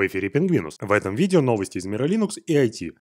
В эфире Пингвинус. В этом видео новости из мира Linux и IT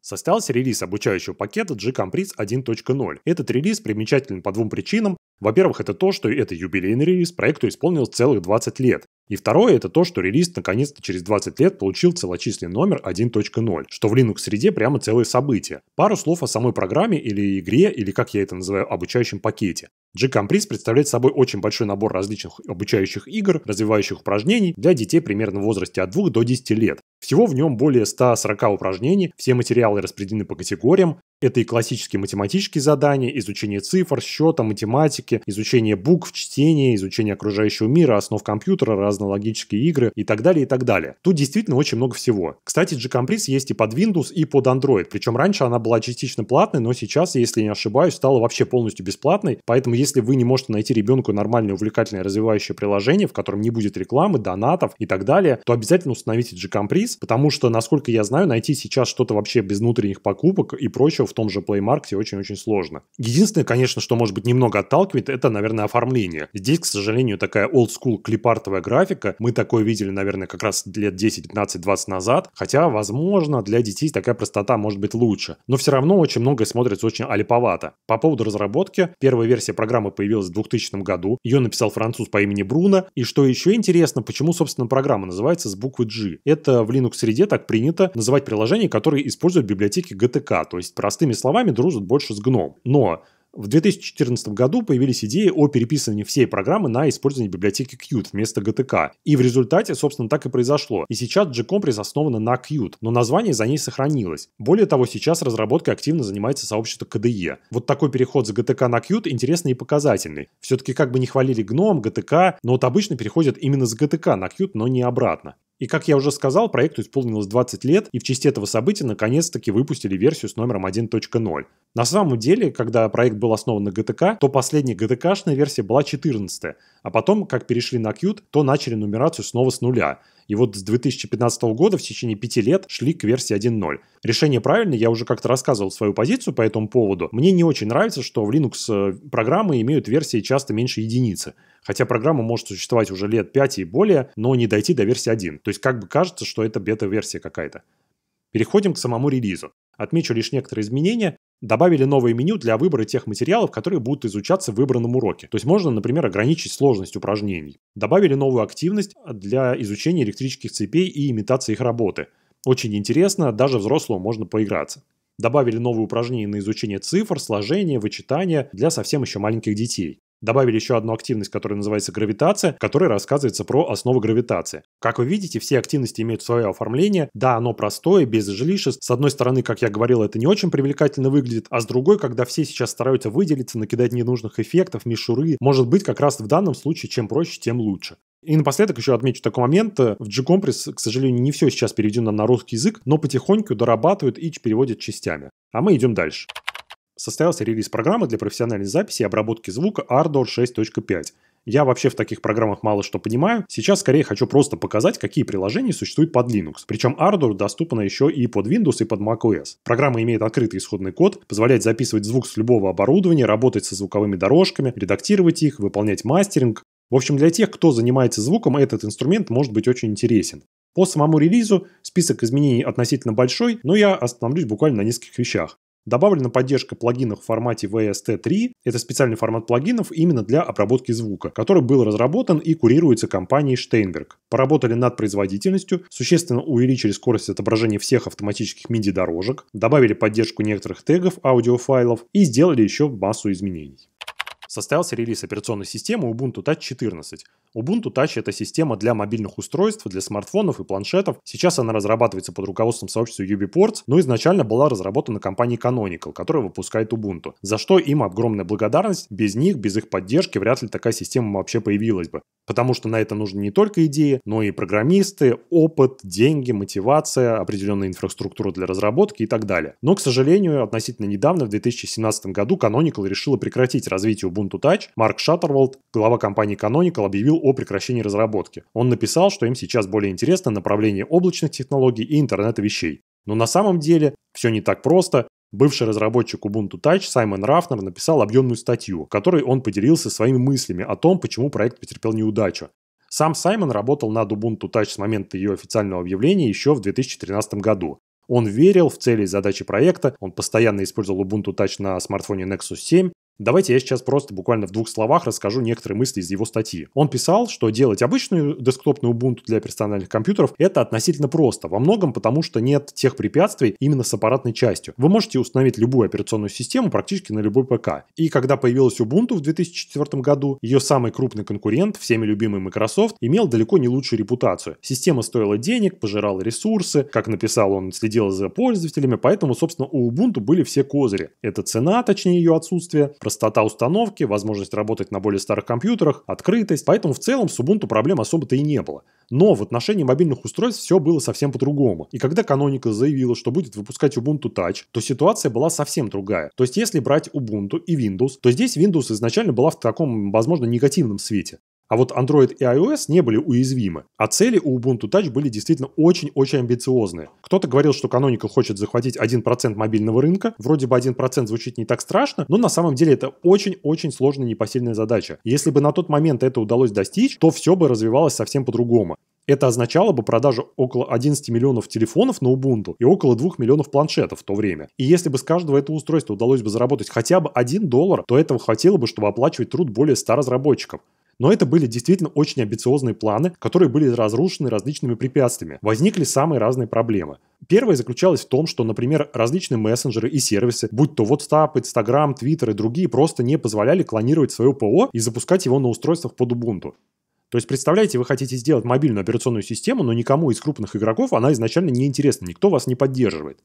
состоялся релиз обучающего пакета gCompress 1.0. Этот релиз примечателен по двум причинам. Во-первых, это то, что это юбилейный релиз, проекту исполнилось целых 20 лет. И второе, это то, что релиз наконец-то через 20 лет получил целочисленный номер 1.0, что в Linux-среде прямо целое событие. Пару слов о самой программе или игре, или как я это называю, обучающем пакете. G-Compris представляет собой очень большой набор различных обучающих игр, развивающих упражнений для детей примерно в возрасте от 2 до 10 лет. Всего в нем более 140 упражнений, все материалы распределены по категориям. Это и классические математические задания, изучение цифр, счета, математики, изучение букв, чтение, изучение окружающего мира, основ компьютера, разные логические игры и так далее, и так далее. Тут действительно очень много всего. Кстати, G-Compris есть и под Windows, и под Android. Причем раньше она была частично платной, но сейчас, если не ошибаюсь, стала вообще полностью бесплатной, поэтому если вы не можете найти ребенку нормальное, увлекательное, развивающее приложение, в котором не будет рекламы, донатов и так далее, то обязательно установите Gcomprise, потому что, насколько я знаю, найти сейчас что-то вообще без внутренних покупок и прочего в том же Play Market очень-очень сложно. Единственное, конечно, что может быть немного отталкивает, это, наверное, оформление. Здесь, к сожалению, такая old school клипартовая графика. Мы такое видели, наверное, как раз лет 10, 15, 20 назад. Хотя, возможно, для детей такая простота может быть лучше. Но все равно очень многое смотрится очень алиповато. По поводу разработки, первая версия программы программа появилась в 2000 году. Ее написал француз по имени Бруно. И что еще интересно, почему, собственно, программа называется с буквы G. Это в Linux-среде так принято называть приложения, которые используют библиотеки GTK. То есть, простыми словами, дружат больше с GNOME. Но в 2014 году появились идеи о переписывании всей программы на использование библиотеки Qt вместо GTK. И в результате, собственно, так и произошло. И сейчас Gcompress основана на Qt, но название за ней сохранилось. Более того, сейчас разработкой активно занимается сообщество KDE. Вот такой переход с GTK на Qt интересный и показательный. Все-таки как бы не хвалили гном, GTK, но вот обычно переходят именно с GTK на Qt, но не обратно. И, как я уже сказал, проекту исполнилось 20 лет, и в честь этого события наконец-таки выпустили версию с номером 1.0. На самом деле, когда проект был основан на GTK, то последняя GTK-шная версия была 14 а потом, как перешли на Qt, то начали нумерацию снова с нуля. И вот с 2015 года в течение пяти лет шли к версии 1.0. Решение правильное, я уже как-то рассказывал свою позицию по этому поводу. Мне не очень нравится, что в Linux э, программы имеют версии часто меньше единицы. Хотя программа может существовать уже лет 5 и более, но не дойти до версии 1. То есть как бы кажется, что это бета-версия какая-то. Переходим к самому релизу. Отмечу лишь некоторые изменения добавили новое меню для выбора тех материалов, которые будут изучаться в выбранном уроке. То есть можно, например, ограничить сложность упражнений. Добавили новую активность для изучения электрических цепей и имитации их работы. Очень интересно, даже взрослому можно поиграться. Добавили новые упражнения на изучение цифр, сложения, вычитания для совсем еще маленьких детей добавили еще одну активность, которая называется гравитация, которая рассказывается про основы гравитации. Как вы видите, все активности имеют свое оформление. Да, оно простое, без излишеств. С одной стороны, как я говорил, это не очень привлекательно выглядит, а с другой, когда все сейчас стараются выделиться, накидать ненужных эффектов, мишуры, может быть, как раз в данном случае, чем проще, тем лучше. И напоследок еще отмечу такой момент. В G-Compress, к сожалению, не все сейчас переведено на русский язык, но потихоньку дорабатывают и переводят частями. А мы идем дальше состоялся релиз программы для профессиональной записи и обработки звука Ardor 6.5. Я вообще в таких программах мало что понимаю. Сейчас скорее хочу просто показать, какие приложения существуют под Linux. Причем Ardor доступна еще и под Windows, и под macOS. Программа имеет открытый исходный код, позволяет записывать звук с любого оборудования, работать со звуковыми дорожками, редактировать их, выполнять мастеринг. В общем, для тех, кто занимается звуком, этот инструмент может быть очень интересен. По самому релизу список изменений относительно большой, но я остановлюсь буквально на нескольких вещах. Добавлена поддержка плагинов в формате VST3. Это специальный формат плагинов именно для обработки звука, который был разработан и курируется компанией Steinberg. Поработали над производительностью, существенно увеличили скорость отображения всех автоматических MIDI-дорожек, добавили поддержку некоторых тегов аудиофайлов и сделали еще массу изменений состоялся релиз операционной системы Ubuntu Touch 14. Ubuntu Touch — это система для мобильных устройств, для смартфонов и планшетов. Сейчас она разрабатывается под руководством сообщества UbiPorts, но изначально была разработана компанией Canonical, которая выпускает Ubuntu, за что им огромная благодарность. Без них, без их поддержки вряд ли такая система вообще появилась бы. Потому что на это нужны не только идеи, но и программисты, опыт, деньги, мотивация, определенная инфраструктура для разработки и так далее. Но, к сожалению, относительно недавно, в 2017 году, Canonical решила прекратить развитие Ubuntu Touch. Марк Шаттерволд, глава компании Canonical, объявил о прекращении разработки. Он написал, что им сейчас более интересно направление облачных технологий и интернета вещей. Но на самом деле все не так просто, Бывший разработчик Ubuntu Touch Саймон Рафнер написал объемную статью, в которой он поделился своими мыслями о том, почему проект потерпел неудачу. Сам Саймон работал над Ubuntu Touch с момента ее официального объявления еще в 2013 году. Он верил в цели и задачи проекта, он постоянно использовал Ubuntu Touch на смартфоне Nexus 7, Давайте я сейчас просто буквально в двух словах расскажу некоторые мысли из его статьи. Он писал, что делать обычную десктопную Ubuntu для персональных компьютеров это относительно просто, во многом потому, что нет тех препятствий именно с аппаратной частью. Вы можете установить любую операционную систему практически на любой ПК. И когда появилась Ubuntu в 2004 году, ее самый крупный конкурент, всеми любимый Microsoft, имел далеко не лучшую репутацию. Система стоила денег, пожирала ресурсы, как написал он, следила за пользователями, поэтому, собственно, у Ubuntu были все козыри. Это цена, точнее ее отсутствие, простота установки, возможность работать на более старых компьютерах, открытость. Поэтому в целом с Ubuntu проблем особо-то и не было. Но в отношении мобильных устройств все было совсем по-другому. И когда Canonical заявила, что будет выпускать Ubuntu Touch, то ситуация была совсем другая. То есть если брать Ubuntu и Windows, то здесь Windows изначально была в таком, возможно, негативном свете. А вот Android и iOS не были уязвимы, а цели у Ubuntu Touch были действительно очень-очень амбициозные. Кто-то говорил, что Canonical хочет захватить 1% мобильного рынка. Вроде бы 1% звучит не так страшно, но на самом деле это очень-очень сложная непосильная задача. Если бы на тот момент это удалось достичь, то все бы развивалось совсем по-другому. Это означало бы продажу около 11 миллионов телефонов на Ubuntu и около 2 миллионов планшетов в то время. И если бы с каждого этого устройства удалось бы заработать хотя бы 1 доллар, то этого хватило бы, чтобы оплачивать труд более 100 разработчиков. Но это были действительно очень амбициозные планы, которые были разрушены различными препятствиями. Возникли самые разные проблемы. Первая заключалась в том, что, например, различные мессенджеры и сервисы, будь то WhatsApp, Instagram, Twitter и другие, просто не позволяли клонировать свое ПО и запускать его на устройствах под Ubuntu. То есть, представляете, вы хотите сделать мобильную операционную систему, но никому из крупных игроков она изначально не интересна, никто вас не поддерживает.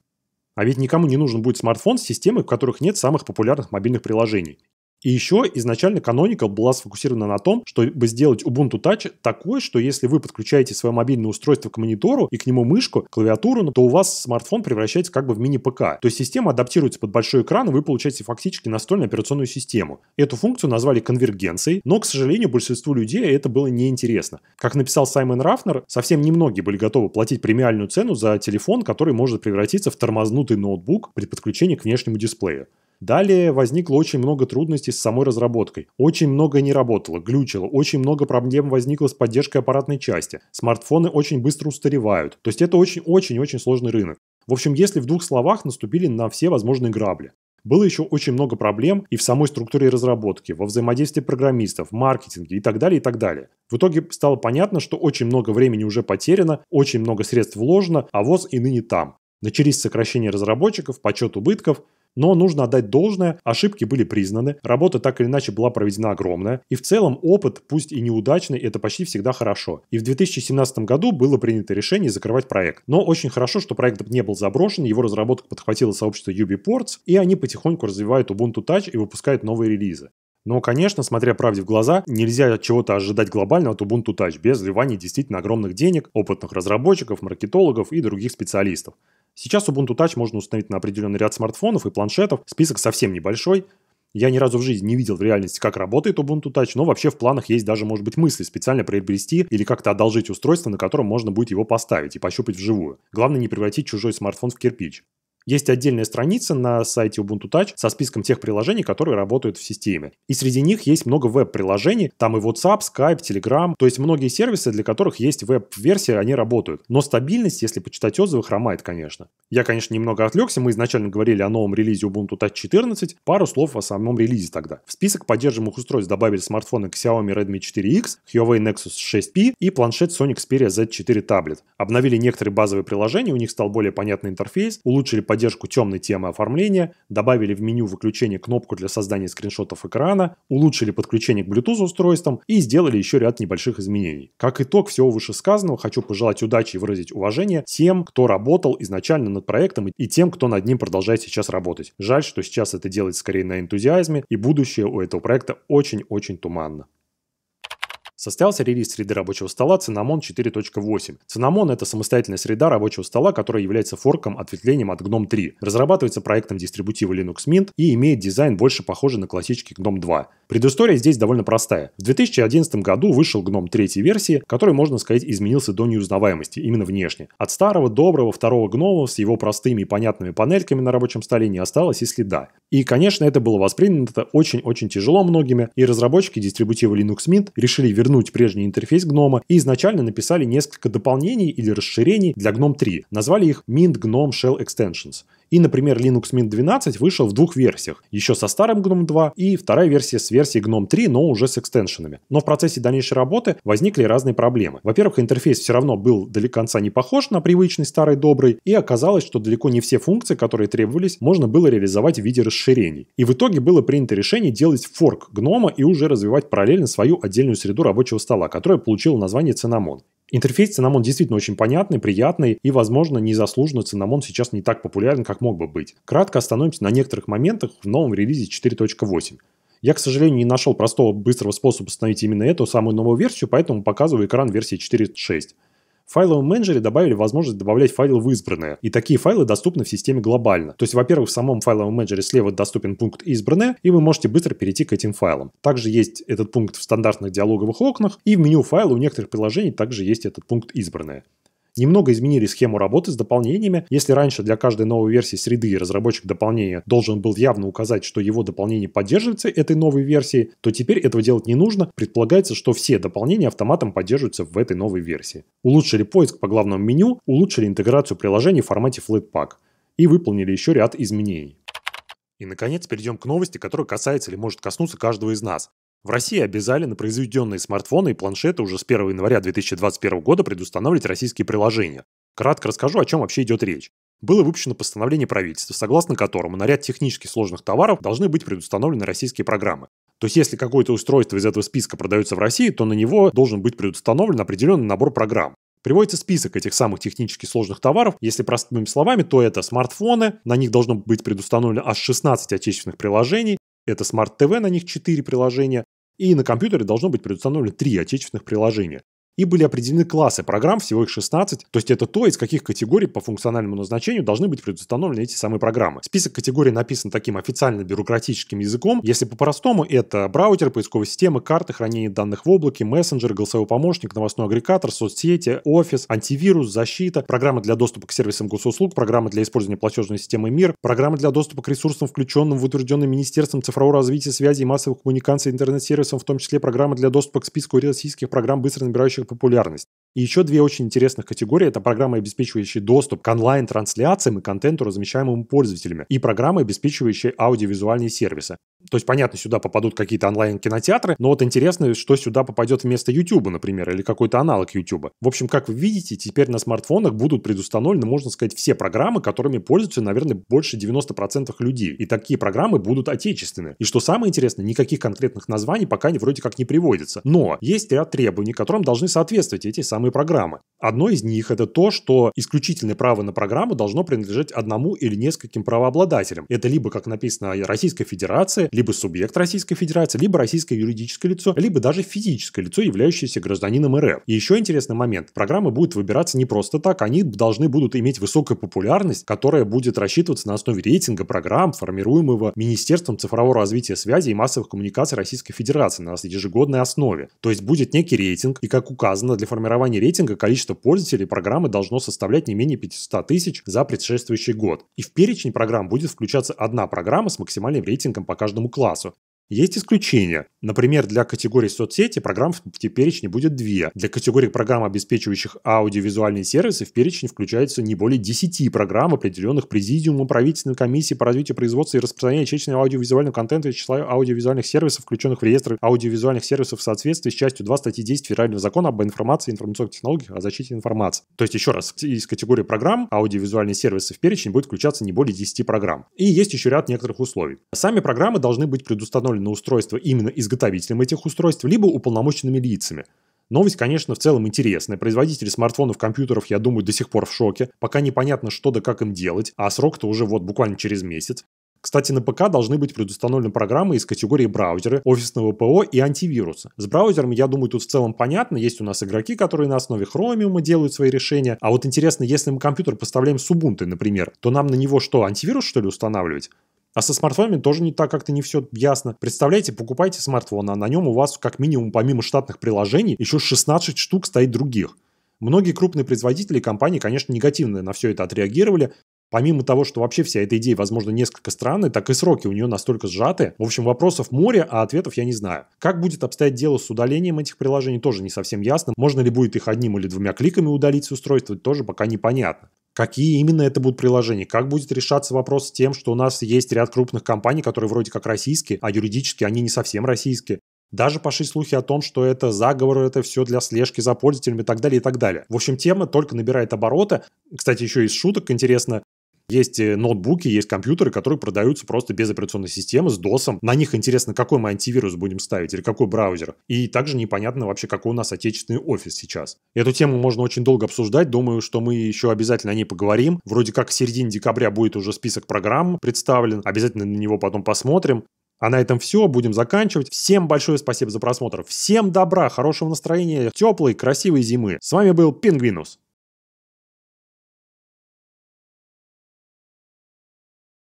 А ведь никому не нужен будет смартфон с системой, в которых нет самых популярных мобильных приложений. И еще изначально Canonical была сфокусирована на том, чтобы сделать Ubuntu Touch такой, что если вы подключаете свое мобильное устройство к монитору и к нему мышку, клавиатуру, то у вас смартфон превращается как бы в мини-ПК. То есть система адаптируется под большой экран, и вы получаете фактически настольную операционную систему. Эту функцию назвали конвергенцией, но, к сожалению, большинству людей это было неинтересно. Как написал Саймон Рафнер, совсем немногие были готовы платить премиальную цену за телефон, который может превратиться в тормознутый ноутбук при подключении к внешнему дисплею. Далее возникло очень много трудностей с самой разработкой. Очень много не работало, глючило, очень много проблем возникло с поддержкой аппаратной части. Смартфоны очень быстро устаревают. То есть это очень-очень-очень сложный рынок. В общем, если в двух словах наступили на все возможные грабли. Было еще очень много проблем и в самой структуре разработки, во взаимодействии программистов, маркетинге и так далее, и так далее. В итоге стало понятно, что очень много времени уже потеряно, очень много средств вложено, а ВОЗ и ныне там. Начались сокращения разработчиков, почет убытков, но нужно отдать должное, ошибки были признаны, работа так или иначе была проведена огромная, и в целом опыт, пусть и неудачный, это почти всегда хорошо. И в 2017 году было принято решение закрывать проект. Но очень хорошо, что проект не был заброшен, его разработка подхватило сообщество UbiPorts, и они потихоньку развивают Ubuntu Touch и выпускают новые релизы. Но, конечно, смотря правде в глаза, нельзя от чего-то ожидать глобально от Ubuntu Touch без вливания действительно огромных денег, опытных разработчиков, маркетологов и других специалистов. Сейчас Ubuntu Touch можно установить на определенный ряд смартфонов и планшетов. Список совсем небольшой. Я ни разу в жизни не видел в реальности, как работает Ubuntu Touch, но вообще в планах есть даже, может быть, мысли специально приобрести или как-то одолжить устройство, на котором можно будет его поставить и пощупать вживую. Главное не превратить чужой смартфон в кирпич. Есть отдельная страница на сайте Ubuntu Touch со списком тех приложений, которые работают в системе. И среди них есть много веб-приложений, там и WhatsApp, Skype, Telegram, то есть многие сервисы, для которых есть веб-версия, они работают. Но стабильность, если почитать отзывы, хромает, конечно. Я, конечно, немного отвлекся, мы изначально говорили о новом релизе Ubuntu Touch 14, пару слов о самом релизе тогда. В список поддерживаемых устройств добавили смартфоны Xiaomi Redmi 4X, Huawei Nexus 6P и планшет Sony Xperia Z4 Tablet. Обновили некоторые базовые приложения, у них стал более понятный интерфейс, улучшили поддержку поддержку темной темы оформления, добавили в меню выключения кнопку для создания скриншотов экрана, улучшили подключение к Bluetooth устройствам и сделали еще ряд небольших изменений. Как итог всего вышесказанного, хочу пожелать удачи и выразить уважение тем, кто работал изначально над проектом и тем, кто над ним продолжает сейчас работать. Жаль, что сейчас это делается скорее на энтузиазме, и будущее у этого проекта очень-очень туманно. Состоялся релиз среды рабочего стола Cinnamon 4.8. Cinnamon – это самостоятельная среда рабочего стола, которая является форком, ответвлением от GNOME 3. Разрабатывается проектом дистрибутива Linux Mint и имеет дизайн больше похожий на классический GNOME 2. Предыстория здесь довольно простая. В 2011 году вышел GNOME 3 версии, который, можно сказать, изменился до неузнаваемости, именно внешне. От старого, доброго, второго GNOME с его простыми и понятными панельками на рабочем столе не осталось и следа. И, конечно, это было воспринято очень-очень тяжело многими, и разработчики дистрибутива Linux Mint решили вернуть прежний интерфейс гнома и изначально написали несколько дополнений или расширений для GNOME 3. Назвали их Mint GNOME Shell Extensions. И, например, Linux Mint 12 вышел в двух версиях. Еще со старым GNOME 2 и вторая версия с версией GNOME 3, но уже с экстеншенами. Но в процессе дальнейшей работы возникли разные проблемы. Во-первых, интерфейс все равно был до конца не похож на привычный старый добрый, и оказалось, что далеко не все функции, которые требовались, можно было реализовать в виде расширений. И в итоге было принято решение делать форк гнома и уже развивать параллельно свою отдельную среду рабочего стола, которая получила название Cinnamon. Интерфейс Cinnamon действительно очень понятный, приятный и, возможно, незаслуженно Cinnamon сейчас не так популярен, как мог бы быть. Кратко остановимся на некоторых моментах в новом релизе 4.8. Я, к сожалению, не нашел простого быстрого способа установить именно эту самую новую версию, поэтому показываю экран версии 4.6. В файловом менеджере добавили возможность добавлять файлы в избранное, и такие файлы доступны в системе глобально. То есть, во-первых, в самом файловом менеджере слева доступен пункт «Избранное», и вы можете быстро перейти к этим файлам. Также есть этот пункт в стандартных диалоговых окнах, и в меню файла у некоторых приложений также есть этот пункт «Избранное» немного изменили схему работы с дополнениями. Если раньше для каждой новой версии среды разработчик дополнения должен был явно указать, что его дополнение поддерживается этой новой версией, то теперь этого делать не нужно. Предполагается, что все дополнения автоматом поддерживаются в этой новой версии. Улучшили поиск по главному меню, улучшили интеграцию приложений в формате Flatpak и выполнили еще ряд изменений. И, наконец, перейдем к новости, которая касается или может коснуться каждого из нас. В России обязали на произведенные смартфоны и планшеты уже с 1 января 2021 года предустанавливать российские приложения. Кратко расскажу, о чем вообще идет речь. Было выпущено постановление правительства, согласно которому на ряд технически сложных товаров должны быть предустановлены российские программы. То есть, если какое-то устройство из этого списка продается в России, то на него должен быть предустановлен определенный набор программ. Приводится список этих самых технически сложных товаров. Если простыми словами, то это смартфоны, на них должно быть предустановлено аж 16 отечественных приложений, это Smart TV, на них 4 приложения, и на компьютере должно быть предустановлено 3 отечественных приложения и были определены классы программ, всего их 16, то есть это то, из каких категорий по функциональному назначению должны быть предустановлены эти самые программы. Список категорий написан таким официально-бюрократическим языком. Если по-простому, это браузер, поисковая система, карты, хранение данных в облаке, мессенджер, голосовой помощник, новостной агрегатор, соцсети, офис, антивирус, защита, программы для доступа к сервисам госуслуг, программы для использования платежной системы МИР, программы для доступа к ресурсам, включенным в утвержденным Министерством цифрового развития связи и массовых коммуникаций интернет-сервисам, в том числе программы для доступа к списку российских программ, быстро набирающих популярность и еще две очень интересных категории – это программы, обеспечивающие доступ к онлайн-трансляциям и контенту, размещаемому пользователями, и программы, обеспечивающие аудиовизуальные сервисы. То есть, понятно, сюда попадут какие-то онлайн-кинотеатры, но вот интересно, что сюда попадет вместо YouTube, например, или какой-то аналог YouTube. В общем, как вы видите, теперь на смартфонах будут предустановлены, можно сказать, все программы, которыми пользуются, наверное, больше 90% людей. И такие программы будут отечественные. И что самое интересное, никаких конкретных названий пока вроде как не приводится. Но есть ряд требований, которым должны соответствовать эти самые самые программы. Одно из них – это то, что исключительное право на программу должно принадлежать одному или нескольким правообладателям. Это либо, как написано, Российская Федерация, либо субъект Российской Федерации, либо российское юридическое лицо, либо даже физическое лицо, являющееся гражданином РФ. И еще интересный момент. Программы будут выбираться не просто так, они должны будут иметь высокую популярность, которая будет рассчитываться на основе рейтинга программ, формируемого Министерством цифрового развития связи и массовых коммуникаций Российской Федерации на ежегодной основе. То есть будет некий рейтинг, и, как указано, для формирования формировании рейтинга количество пользователей программы должно составлять не менее 500 тысяч за предшествующий год. И в перечень программ будет включаться одна программа с максимальным рейтингом по каждому классу. Есть исключения. Например, для категории соцсети программ в перечне будет две. Для категории программ, обеспечивающих аудиовизуальные сервисы, в перечень включается не более 10 программ, определенных Президиумом правительственной комиссии по развитию производства и распространения отечественного аудиовизуального контента из числа аудиовизуальных сервисов, включенных в реестр аудиовизуальных сервисов в соответствии с частью 2 статьи 10 Федерального закона об информации и информационных технологиях о защите информации. То есть, еще раз, из категории программ аудиовизуальные сервисы в перечень будет включаться не более 10 программ. И есть еще ряд некоторых условий. Сами программы должны быть предустановлены установлено устройство именно изготовителем этих устройств, либо уполномоченными лицами. Новость, конечно, в целом интересная. Производители смартфонов, компьютеров, я думаю, до сих пор в шоке. Пока непонятно, что да как им делать, а срок-то уже вот буквально через месяц. Кстати, на ПК должны быть предустановлены программы из категории браузеры, офисного ПО и антивируса. С браузером, я думаю, тут в целом понятно. Есть у нас игроки, которые на основе Chromium делают свои решения. А вот интересно, если мы компьютер поставляем с Ubuntu, например, то нам на него что, антивирус, что ли, устанавливать? А со смартфонами тоже не так как-то не все ясно. Представляете, покупаете смартфон, а на нем у вас как минимум помимо штатных приложений еще 16 штук стоит других. Многие крупные производители и компании, конечно, негативно на все это отреагировали. Помимо того, что вообще вся эта идея, возможно, несколько странная, так и сроки у нее настолько сжаты. В общем, вопросов море, а ответов я не знаю. Как будет обстоять дело с удалением этих приложений, тоже не совсем ясно. Можно ли будет их одним или двумя кликами удалить с устройства, тоже пока непонятно. Какие именно это будут приложения? Как будет решаться вопрос с тем, что у нас есть ряд крупных компаний, которые вроде как российские, а юридически они не совсем российские? Даже пошли слухи о том, что это заговор, это все для слежки за пользователями и так далее, и так далее. В общем, тема только набирает обороты. Кстати, еще из шуток интересно, есть э, ноутбуки, есть компьютеры, которые продаются просто без операционной системы, с DOS. На них интересно, какой мы антивирус будем ставить или какой браузер. И также непонятно вообще, какой у нас отечественный офис сейчас. Эту тему можно очень долго обсуждать. Думаю, что мы еще обязательно о ней поговорим. Вроде как в середине декабря будет уже список программ представлен. Обязательно на него потом посмотрим. А на этом все, будем заканчивать. Всем большое спасибо за просмотр. Всем добра, хорошего настроения, теплой, красивой зимы. С вами был Пингвинус.